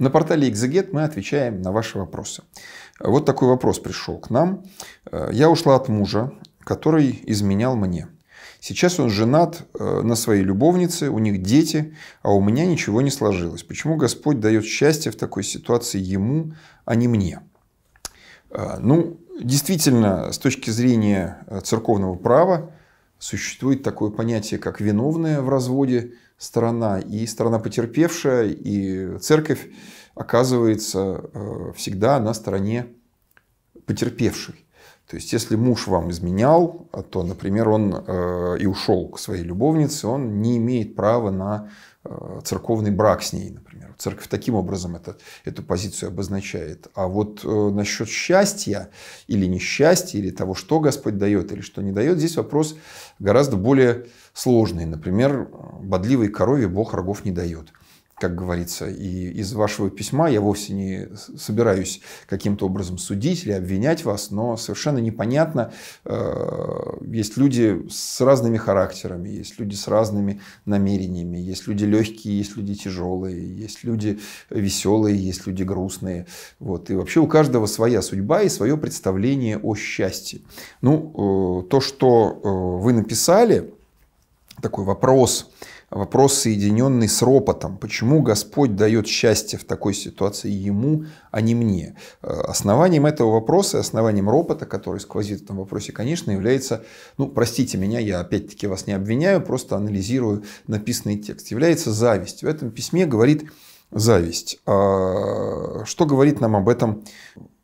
На портале Exeget мы отвечаем на ваши вопросы. Вот такой вопрос пришел к нам. Э, Я ушла от мужа, который изменял мне. Сейчас он женат э, на своей любовнице, у них дети, а у меня ничего не сложилось. Почему Господь дает счастье в такой ситуации ему, а не мне? Э, ну, действительно, с точки зрения церковного права существует такое понятие, как виновное в разводе – сторона, и сторона потерпевшая, и церковь оказывается э, всегда на стороне потерпевшей. То есть, если муж вам изменял, а то, например, он э, и ушел к своей любовнице, он не имеет права на Э, церковный брак с ней, например. Церковь таким образом это, эту позицию обозначает. А вот э, насчет счастья или несчастья, или того, что Господь дает или что не дает, здесь вопрос гораздо более сложный. Например, бодливой корове Бог рогов не дает – как говорится. И из вашего письма я вовсе не собираюсь каким-то образом судить или обвинять вас, но совершенно непонятно, э, есть люди с разными характерами, есть люди с разными намерениями, есть люди легкие, есть люди тяжелые, есть люди веселые, есть люди грустные. Вот. И вообще у каждого своя судьба и свое представление о счастье. Ну, э, то, что э, вы написали, такой вопрос, вопрос, соединенный с ропотом. Почему Господь дает счастье в такой ситуации ему, а не мне? Э, основанием этого вопроса, основанием ропота, который сквозит в этом вопросе, конечно, является, ну, простите меня, я опять-таки вас не обвиняю, просто анализирую написанный текст, является зависть. В этом письме говорит зависть. А, что говорит нам об этом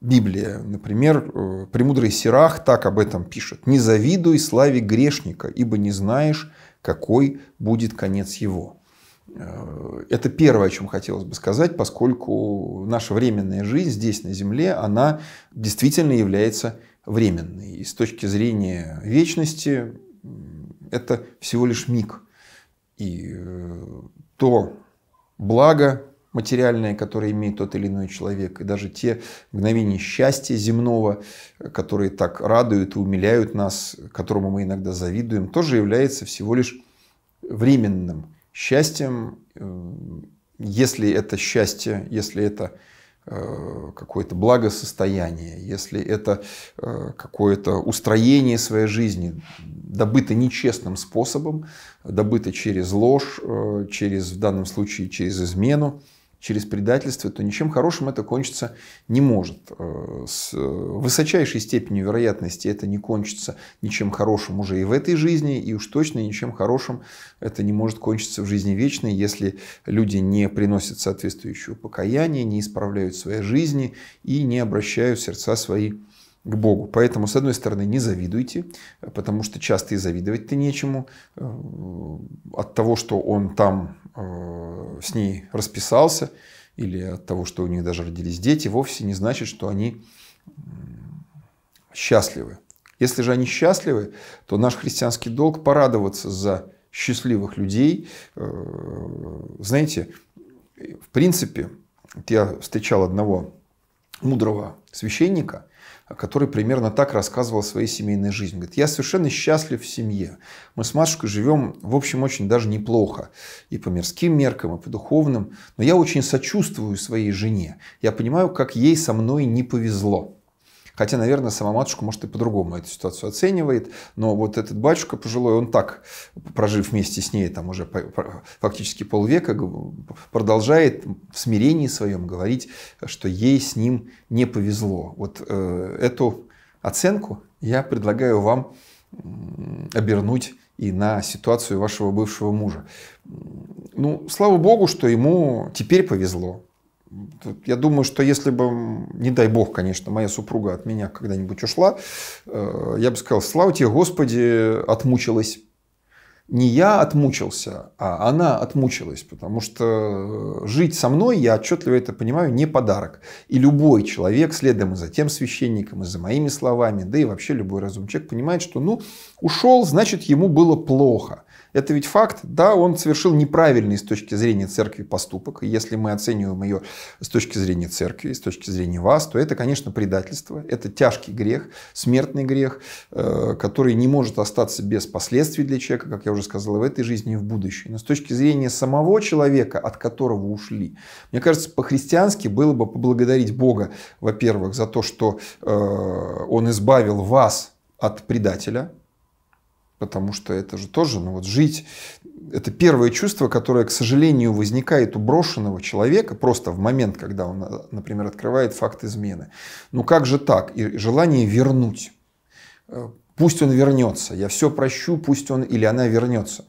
Библия, например, э, «Премудрый Сирах» так об этом пишет. «Не завидуй славе грешника, ибо не знаешь, какой будет конец его». Э, это первое, о чем хотелось бы сказать, поскольку наша временная жизнь здесь, на Земле, она действительно является временной. И с точки зрения вечности это всего лишь миг. И э, то благо, материальное, которое имеет тот или иной человек, и даже те мгновения счастья земного, которые так радуют и умиляют нас, которому мы иногда завидуем, тоже является всего лишь временным счастьем, если это счастье, если это э, какое-то благосостояние, если это э, какое-то устроение своей жизни, добыто нечестным способом, добыто через ложь, э, через, в данном случае, через измену, через предательство, то ничем хорошим это кончиться не может. Э, с э, высочайшей степенью вероятности это не кончится ничем хорошим уже и в этой жизни, и уж точно ничем хорошим это не может кончиться в жизни вечной, если люди не приносят соответствующего покаяния, не исправляют свои жизни и не обращают сердца свои к Богу. Поэтому, с одной стороны, не завидуйте, потому что часто и завидовать-то нечему. Э, от того, что он там э, с ней расписался, или от того, что у них даже родились дети, вовсе не значит, что они счастливы. Если же они счастливы, то наш христианский долг порадоваться за счастливых людей. Э, знаете, в принципе, я встречал одного мудрого священника, который примерно так рассказывал о своей семейной жизни. Говорит, я совершенно счастлив в семье. Мы с матушкой живем, в общем, очень даже неплохо. И по мирским меркам, и по духовным. Но я очень сочувствую своей жене. Я понимаю, как ей со мной не повезло. Хотя, наверное, сама матушка, может, и по-другому эту ситуацию оценивает. Но вот этот батюшка пожилой, он так, прожив вместе с ней там уже фактически полвека, продолжает в смирении своем говорить, что ей с ним не повезло. Вот э, эту оценку я предлагаю вам обернуть и на ситуацию вашего бывшего мужа. Ну, слава богу, что ему теперь повезло. Я думаю, что если бы, не дай бог, конечно, моя супруга от меня когда-нибудь ушла, э, я бы сказал, слава тебе, Господи, отмучилась. Не я отмучился, а она отмучилась, потому что э, жить со мной, я отчетливо это понимаю, не подарок. И любой человек, следом и за тем священником, и за моими словами, да и вообще любой разум человек понимает, что ну ушел, значит ему было плохо. Это ведь факт, да, он совершил неправильный с точки зрения церкви поступок. И если мы оцениваем ее с точки зрения церкви, с точки зрения вас, то это, конечно, предательство, это тяжкий грех, смертный грех, э, который не может остаться без последствий для человека, как я уже сказал, в этой жизни и в будущей. Но с точки зрения самого человека, от которого ушли, мне кажется, по-христиански было бы поблагодарить Бога, во-первых, за то, что э, Он избавил вас от предателя, Потому что это же тоже, ну вот жить, это первое чувство, которое, к сожалению, возникает у брошенного человека просто в момент, когда он, э, например, открывает факт измены. Ну как же так? И желание вернуть. Э, пусть он вернется, я все прощу, пусть он или она вернется.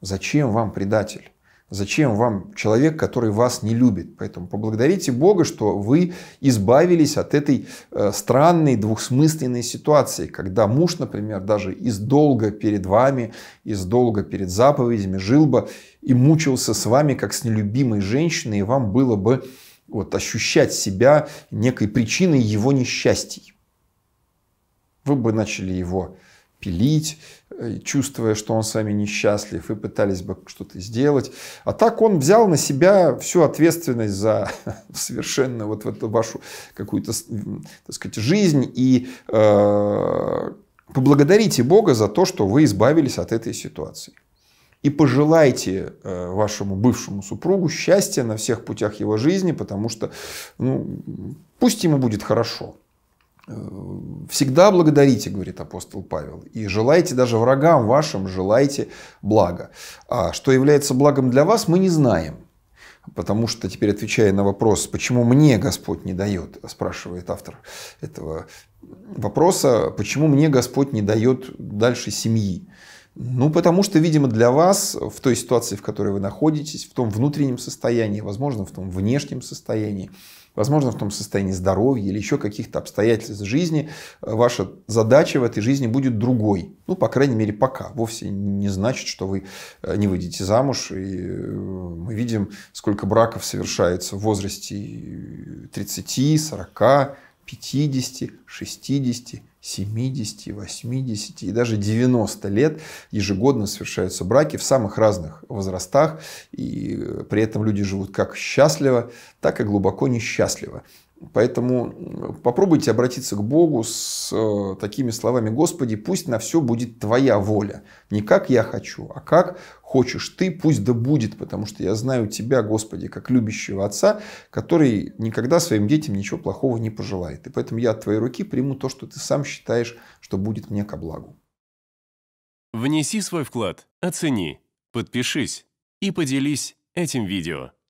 Зачем вам предатель? Зачем вам человек, который вас не любит? Поэтому поблагодарите Бога, что вы избавились от этой э, странной двухсмысленной ситуации, когда муж, например, даже из долга перед вами, из долга перед заповедями жил бы и мучился с вами, как с нелюбимой женщиной, и вам было бы вот, ощущать себя некой причиной его несчастий. Вы бы начали его пилить, э, чувствуя, что он с вами несчастлив, и пытались бы что-то сделать. А так он взял на себя всю ответственность за совершенно вот в эту вашу какую-то, так сказать, жизнь. И э, поблагодарите Бога за то, что вы избавились от этой ситуации. И пожелайте э, вашему бывшему супругу счастья на всех путях его жизни, потому что ну, пусть ему будет хорошо. Всегда благодарите, говорит апостол Павел, и желайте даже врагам вашим, желайте блага. А что является благом для вас, мы не знаем. Потому что теперь, отвечая на вопрос, почему мне Господь не дает, спрашивает автор этого вопроса, почему мне Господь не дает дальше семьи. Ну, потому что, видимо, для вас в той ситуации, в которой вы находитесь, в том внутреннем состоянии, возможно, в том внешнем состоянии, возможно, в том состоянии здоровья или еще каких-то обстоятельств жизни, э, ваша задача в этой жизни будет другой. Ну, по крайней мере, пока. Вовсе не значит, что вы э, не выйдете замуж. И э, мы видим, сколько браков совершается в возрасте 30, 40, 50, 60, 70, 80 и даже 90 лет ежегодно совершаются браки в самых разных возрастах, и э, при этом люди живут как счастливо, так и глубоко несчастливо. Поэтому попробуйте обратиться к Богу с э, такими словами «Господи, пусть на все будет Твоя воля, не как я хочу, а как хочешь Ты, пусть да будет, потому что я знаю Тебя, Господи, как любящего Отца, который никогда своим детям ничего плохого не пожелает. И поэтому я от Твоей руки приму то, что Ты сам считаешь, что будет мне ко благу». Внеси свой вклад, оцени, подпишись и поделись этим видео.